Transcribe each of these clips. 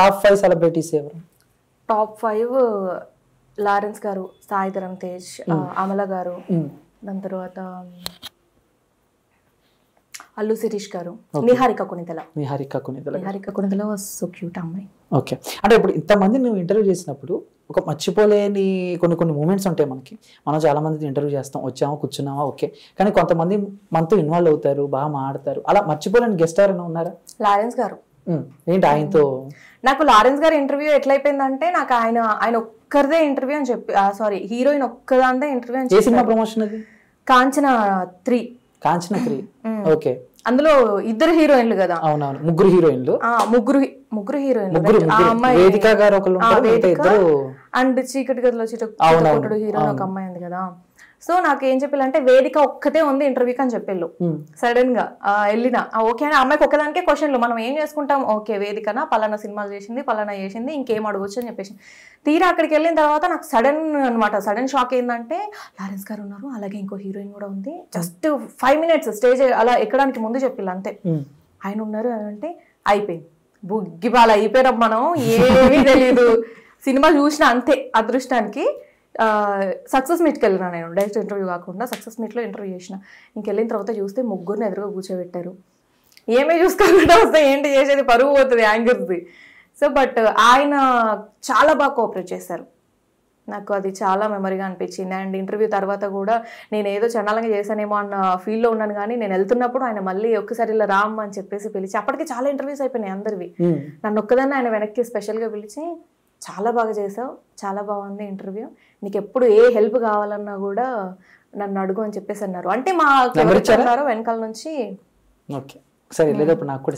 Top five celebrities ఎవరు top five Lawrence గారు Saidharam Tej hmm. Amala గారు hmm. దాని తర్వాత అల్లు శిరీష్ గారు నిహారిక కొనిదల నిహారిక కొనిదల నిహారిక కొనిదల సో క్యూట్ అమ్మాయి ఓకే అంటే ఇప్పుడు ఇంతమంది నువ్వు ఇంటర్వ్యూ చేసినప్పుడు ఒక మర్చిపోలేని కొన్ని కొన్ని మూమెంట్స్ ఉంటాయి మనకి మనం చాలా మంది ఇంటర్వ్యూ చేస్తాం వచ్చామా కూర్చున్నామా ఓకే కానీ కొంతమంది మనతో ఇన్వాల్వ్ అవుతారు బాగా మాట్లాడతారు అలా మర్చిపోలేని గెస్ట్ ఎవరైనా ఉన్నారా లారెన్స్ గారు ఏంటి ఆయనతో నాకు లారెన్స్ గారి ఇంటర్వ్యూ ఎట్లయిపోయిందంటే నాకు ఆయన ఆయన ఒక్కరిదే ఇంటర్వ్యూ అని చెప్పి సారీ హీరోయిన్ ఒక్కదాంతే ఇంటర్వ్యూ అని చెప్పి సినిమా ప్రమోషన్ అది Kanchana three Kanchana three okay అందులో ఇద్దరు హీరోయిన్లు కదా అవునవును ముగ్గురు హీరోయిన్లు ముగ్గురు ముగ్గురు హీరోయిన్ వేదిక గారు ఒకళ్ళు అండ్ చీకటి గదిలో చీకటి హీరోయిన్ ఒక అమ్మాయి ఉంది కదా సో నాకు ఏం చెప్పాలంటే వేదిక ఒక్కతే ఉంది ఇంటర్వ్యూకి అని చెప్పేళ్ళు సడన్ గా వెళ్ళిన ఓకే అని అమ్మాయికి ఒకదానికే క్వశ్చన్లు మనం ఏం చేసుకుంటాం ఓకే వేదికనా పలానా సినిమాలు చేసింది పలానా చేసింది ఇంకేం అడగొచ్చు అని చెప్పేసి తీరా అక్కడికి వెళ్ళిన తర్వాత నాకు సడన్ అనమాట సడన్ షాక్ ఏంటంటే లారెన్స్ గారు ఉన్నారు అలాగే ఇంకో హీరోయిన్ కూడా ఉంది జస్ట్ ఫైవ్ మినిట్స్ స్టేజ్ అలా ఎక్కడానికి ముందు చెప్పిల్లు అంతే ఆయన ఉన్నారు అంటే అయిపోయింది బుగ్గిబాల అయిపోయినాం మనం ఏమీ తెలియదు సినిమా చూసిన అంతే అదృష్టానికి సక్సెస్ మీట్కి వెళ్ళినా నేను డైరెక్ట్ ఇంటర్వ్యూ కాకుండా సక్సెస్ మీట్లో ఇంటర్వ్యూ చేసిన ఇంకెళ్ళిన తర్వాత చూస్తే ముగ్గురిని ఎదురుగా కూర్చోబెట్టారు ఏమే చూసుకోకుండా వస్తే ఏంటి చేసేది పరుగు పోతుంది యాంగర్ది సో బట్ ఆయన చాలా బాగా కోఆపరేట్ చేశారు నాకు అది చాలా మెమరీగా అనిపించింది అండ్ ఇంటర్వ్యూ తర్వాత కూడా నేను ఏదో చండాలంగా చేశానేమో అన్న ఫీల్డ్లో ఉన్నాను కానీ నేను వెళ్తున్నప్పుడు ఆయన మళ్ళీ ఒక్కసారి ఇలా రామ్ అని చెప్పేసి పిలిచి అప్పటికి చాలా ఇంటర్వ్యూస్ అయిపోయినాయి అందరివి నన్ను ఒక్కదాన్ని ఆయన వెనక్కి స్పెషల్గా పిలిచి చాలా బాగా చేసావు చాలా బాగుంది ఇంటర్వ్యూ నీకు ఎప్పుడు ఏ హెల్ప్ కావాలన్నా కూడా నన్ను అడుగు అని చెప్పేసి అన్నారు అంటే మా ఎవరు వెనకాల నుంచి ఓకే సరే hmm. లేదా నాకు కూడా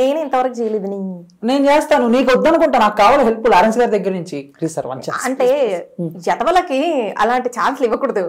నేను ఇంతవరకు చేయలేదు నీ నేను చేస్తాను నీకు వద్దనుకుంటా నాకు కావాలి హెల్ప్ లారెన్స్ గారి దగ్గర నుంచి అంటే జతవలకి hmm. అలాంటి ఛాన్స్ ఇవ్వకూడదు